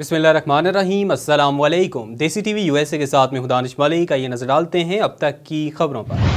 अस्सलाम वालेकुम देसी टीवी यूएसए के साथ में हुदानिश मलिक का ये नज़र डालते हैं अब तक की खबरों पर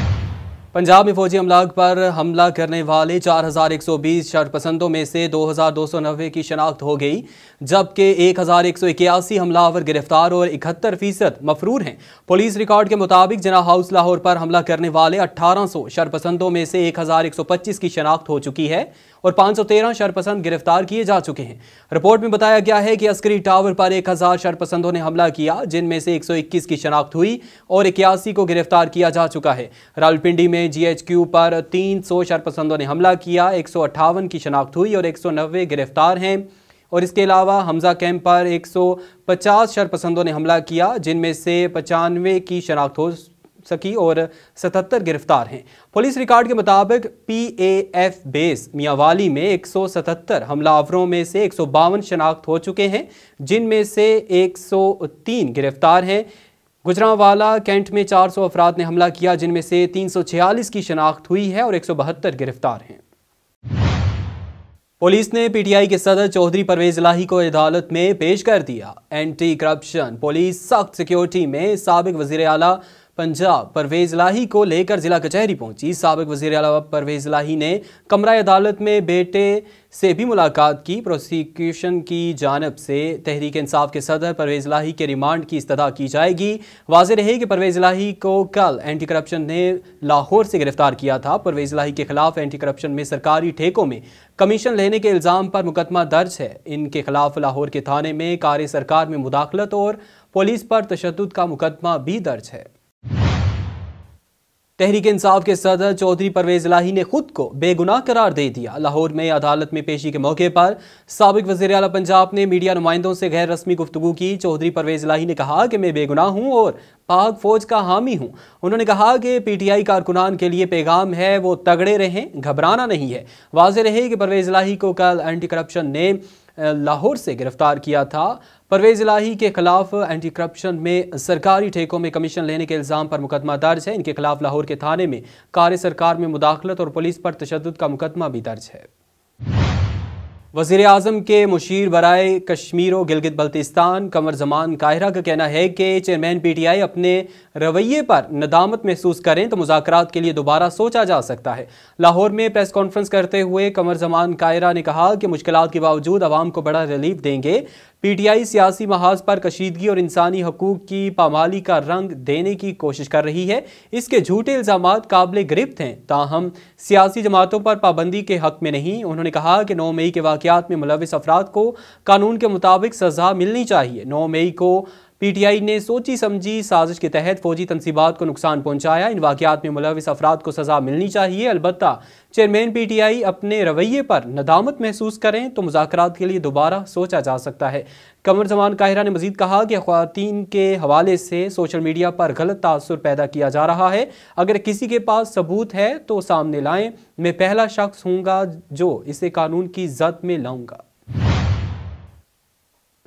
पंजाब में फौजी अमलाक पर हमला करने वाले 4,120 शरपसंदों में से 2,290 की शनाख्त हो गई जबकि एक हज़ार एक सौ इक्यासी हमलावर गिरफ्तार और इकहत्तर फीसद मफरूर हैं पुलिस रिकॉर्ड के मुताबिक जना हाउस लाहौर पर हमला करने वाले 1,800 शरपसंदों में से 1,125 की शनाख्त हो चुकी है और 513 शरपसंद गिरफ्तार किए जा चुके हैं रिपोर्ट में बताया गया है कि अस्करी टावर पर 1000 शरपसंदों ने हमला किया जिनमें से 121 की शनाख्त हुई और इक्यासी को गिरफ्तार किया जा चुका है रावलपिंडी में जीएचक्यू पर 300 शरपसंदों ने हमला किया एक की शनाख्त हुई और एक गिरफ्तार हैं और इसके अलावा हमजा कैंप पर 150 शरपसंदों ने हमला किया जिनमें से पचानवे की शनाख्त हो सकी और सतहत्तर गिरफ्तार हैं पुलिस रिकॉर्ड के मुताबिक पी एफ बेस मियावाली में एक सौ सतहत्तर हमलावरों में से एक सौ बावन शनाख्त हो चुके हैं जिनमें से एक सौ तीन गिरफ्तार हैं गुजरावाला कैंट में चार सौ अफराद ने हमला किया जिनमें से तीन सौ छियालीस की शनाख्त हुई है और एक सौ बहत्तर गिरफ्तार हैं पुलिस ने पीटीआई के सदर चौधरी परवेज लाही को अदालत में पेश कर दिया एंटी करप्शन पुलिस सख्त सिक्योरिटी में सबक वजीर अला पंजाब परवेज लाही को लेकर जिला कचहरी पहुंची सबक वजीर अला परवेज लाही ने कमरा अदालत में बेटे से भी मुलाकात की प्रोसिक्यूशन की जानब से तहरीक इंसाफ के सदर परवेज लाही के रिमांड की इस्तः की जाएगी वाज रहे कि परवेज लाही को कल एंटी करप्शन ने लाहौर से गिरफ्तार किया था परवेज लाही के खिलाफ एंटी करप्शन में सरकारी ठेकों में कमीशन लेने के इल्ज़ाम पर मुकदमा दर्ज है इनके खिलाफ लाहौर के थाने में कार्य सरकार में मुदाखलत और पुलिस पर तशद का मुकदमा भी दर्ज है तहरीक इंसाफ के सदर चौधरी परवेज लाही ने खुद को बेगुनाह करार दे दिया लाहौर में अदालत में पेशी के मौके पर सबक वजी अला पंजाब ने मीडिया नुमाइंदों से गैर रस्मी गुफ्तु की चौधरी परवेज लाही ने कहा कि मैं बेगुनाह हूँ और पाक फौज का हामी हूँ उन्होंने कहा कि पी टी आई कारकुनान के लिए पैगाम है वो तगड़े रहें घबराना नहीं है वाज रहे कि परवेज लाही को कल एंटी करप्शन ने लाहौर से गिरफ्तार किया था परवेज इलाही के खिलाफ एंटी करप्शन में सरकारी ठेकों में कमीशन लेने के इल्ज़ाम पर मुकदमा दर्ज है इनके खिलाफ लाहौर के थाने में कार्य सरकार में मुदाखलत और पुलिस पर तशद का मुकदमा भी दर्ज है वजीर अजम के मुशीर बरए कश्मीर और गिलगित बल्तिस्तान कमर जमान काहिरा का कहना है कि चेयरमैन पी टी आई अपने रवैये पर नदामत महसूस करें तो मुजाकर के लिए दोबारा सोचा जा सकता है लाहौर में प्रेस कॉन्फ्रेंस करते हुए कमर जमान काहरा ने कहा कि मुश्किल के बावजूद आवाम को बड़ा रिलीफ देंगे पीटीआई सियासी महाज पर कशीदगी और इंसानी हकूक की पामाली का रंग देने की कोशिश कर रही है इसके झूठे इल्जाम काबिल गिरफ्त हैं ताहम सियासी जमातों पर पाबंदी के हक में नहीं उन्होंने कहा कि नौ मई के वाकत में मुलविस अफराद को कानून के मुताबिक सजा मिलनी चाहिए नौ मई को पीटीआई ने सोची समझी साजिश के तहत फौजी तनसीबात को नुकसान पहुंचाया इन वाकियात में मुलविस अफराद को सजा मिलनी चाहिए अलबत् चेयरमैन पीटीआई अपने रवैये पर नदामत महसूस करें तो मुजाकर के लिए दोबारा सोचा जा सकता है कमर जमान काहिरा ने मजीद कहा कि खातन के हवाले से सोशल मीडिया पर गलत तासर पैदा किया जा रहा है अगर किसी के पास सबूत है तो सामने लाएँ मैं पहला शख्स हूँगा जो इसे कानून की जद में लाऊँगा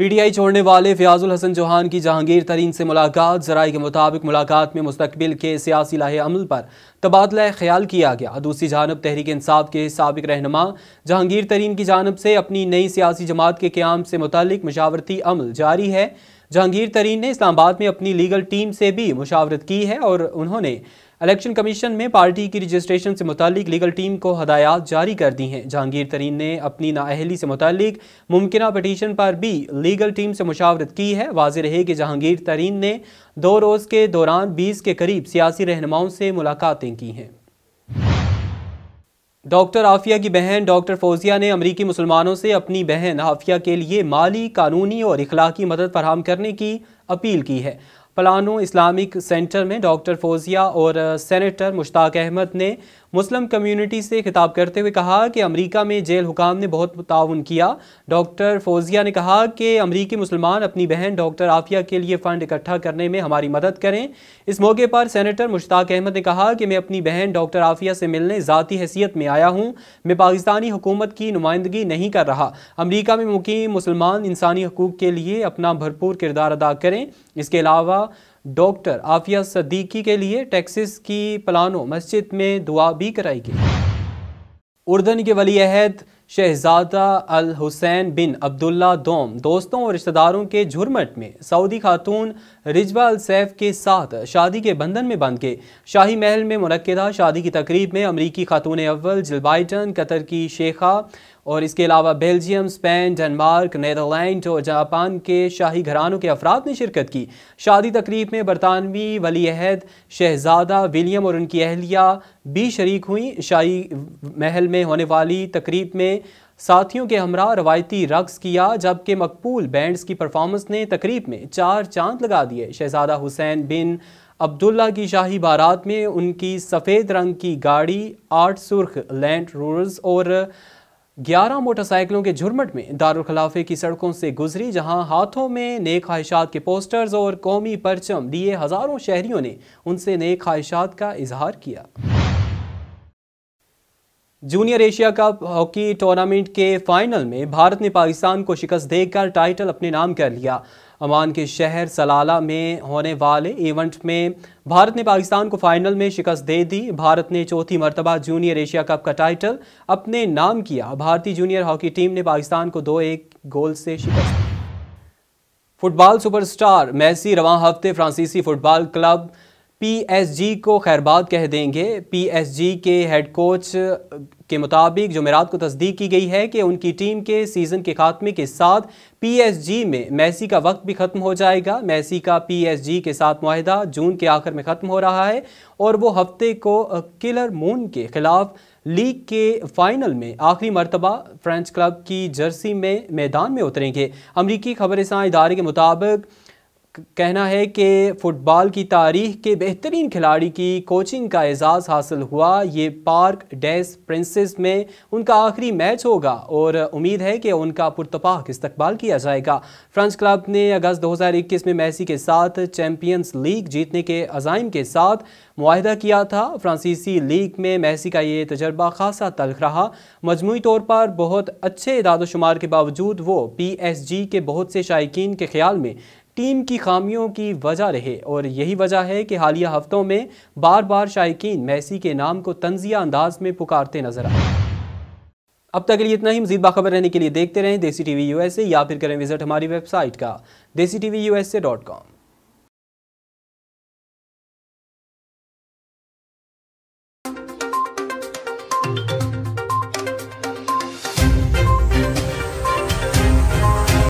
पीटीआई छोड़ने वाले फयाजुल हसन चौहान की जहांगीर तरीन से मुलाकात जराये के मुताबिक मुलाकात में मुस्तबिल के सियासी लाहे अमल पर तबादला ख्याल किया गया दूसरी जानब तहरीक इंसाफ के सबक रहनमा जहांगीर तरीन की जानब से अपनी नई सियासी जमात के क्याम से मुतल मशावरती अमल जारी है जहांगीर तरीन ने इस्लामाबाद में अपनी लीगल टीम से भी मुशावरत की है और उन्होंने इलेक्शन कमीशन में पार्टी की रजिस्ट्रेशन से मुतलिक लीगल टीम को हदायत जारी कर दी हैं जहांगीर तरीन ने अपनी नाअहली से मुतलिक मुमकिन पटिशन पर भी लीगल टीम से मुशावरत की है वाज रहे कि जहांगीर तरीन ने दो रोज़ के दौरान बीस के करीब सियासी रहनुमाओं से मुलाकातें की हैं डॉक्टर आफिया की बहन डॉक्टर फौजिया ने अमरीकी मुसलमानों से अपनी बहन आफिया के लिए माली कानूनी और इखलाकी मदद फराम करने की अपील की है पलानो इस्लामिक सेंटर में डॉक्टर फौजिया और सेनेटर मुश्ताक अहमद ने मुस्लिम कम्युनिटी से खिताब करते हुए कहा कि अमेरिका में जेल हुकाम ने बहुत ताउन किया डॉक्टर फौजिया ने कहा कि अमरीकी मुसलमान अपनी बहन डॉक्टर आफिया के लिए फ़ंड इकट्ठा करने में हमारी मदद करें इस मौके पर सेनेटर मुश्ताक अहमद ने कहा कि मैं अपनी बहन डॉक्टर आफिया से मिलने ज़ाती हैसियत में आया हूँ मैं पाकिस्तानी हुकूमत की नुमाइंदगी नहीं कर रहा अमरीका में मुकीम मुसलमान इंसानी हकूक़ के लिए अपना भरपूर किरदार अदा करें इसके अलावा डॉक्टर आफिया सदीकी के लिए टैक्सिस की पलानो मस्जिद में दुआ भी कराई गई उर्दन के वली अहद शहजादा अल हुसैन बिन अब्दुल्ला दोम दोस्तों और रिश्तेदारों के झुरमट में सऊदी खातून रिजवा अल सैफ के साथ शादी के बंधन में बंध के शाही महल में मनदा शादी की तकरीब में अमरीकी खातून अव्वल जिल बाइडन कतर की शेखा और इसके अलावा बेल्जियम स्पेन डेनमार्क नदरलैंड और जापान के शाही घरानों के अफराद ने शिरकत की शादी तकरीब में बरतानवी वलीहद शहजादा विलियम और उनकी अहलिया भी शरीक हुई शाही महल में होने वाली तकरीब में साथियों के हमरा रवायती रक्स किया जबकि मकबूल बैंड्स की परफॉर्मेंस ने तकरीब में चार चांद लगा दिए शहजादा हुसैन बिन अब्दुल्ला की शाही बारात में उनकी सफ़ेद रंग की गाड़ी आठ सुर्ख लैंड रूरल्स और 11 मोटरसाइकिलों के झुरमट में खिलाफे की सड़कों से गुजरी जहां हाथों में नए ख्वाहिशात के पोस्टर्स और कौमी परचम लिए हज़ारों शहरियों ने उनसे नए ख्वाहिशात का इजहार किया junior Asia Cup hockey tournament के फाइनल में भारत ने पाकिस्तान को शिकस्त देकर टाइटल अपने नाम कर लिया अमान के शहर सलाला में होने वाले इवेंट में भारत ने पाकिस्तान को फाइनल में शिकस्त दे दी भारत ने चौथी मरतबा जूनियर एशिया कप का टाइटल अपने नाम किया भारतीय जूनियर हॉकी टीम ने पाकिस्तान को दो एक गोल से शिकस्त दी फुटबॉल सुपरस्टार मैसी रवा हफ्ते फ्रांसीसी फुटबॉल क्लब पीएसजी को खैरबाद कह देंगे पीएसजी के हेड कोच के मुताबिक जमेरात को तस्दीक की गई है कि उनकी टीम के सीज़न के खात्मे के साथ पीएसजी में मैसी का वक्त भी ख़त्म हो जाएगा मैसी का पीएसजी के साथ माहिदा जून के आखिर में ख़त्म हो रहा है और वो हफ्ते को किलर मून के ख़िलाफ़ लीग के फाइनल में आखिरी मरतबा फ्रेंच क्लब की जर्सी में मैदान में उतरेंगे अमरीकी खबरसां इदारे के मुताबिक कहना है कि फ़ुटबॉल की तारीख के बेहतरीन खिलाड़ी की कोचिंग का एज़ाज़ हासिल हुआ ये पार्क डेस प्रिंसेस में उनका आखिरी मैच होगा और उम्मीद है कि उनका पुरतपाक इस्तकबाल किया जाएगा फ्रांस क्लब ने अगस्त 2021 में मैसी के साथ चैम्पियंस लीग जीतने के अजाइम के साथ माहदा किया था फ्रांसीसी लीग में मैसी का ये तजर्बा खासा तलख रहा मजमू तौर पर बहुत अच्छे इरादोशुमार के बावजूद वो पी एस जी के बहुत से शायक के ख्याल में टीम की खामियों की वजह रहे और यही वजह है कि हालिया हफ्तों में बार बार शायक मैसी के नाम को तंजिया अंदाज में पुकारते नजर आए अब तक के लिए इतना ही मजीद बाखबर रहने के लिए देखते रहें Desi T V U S A या फिर करें विजिट हमारी वेबसाइट का Desi T V U S A dot com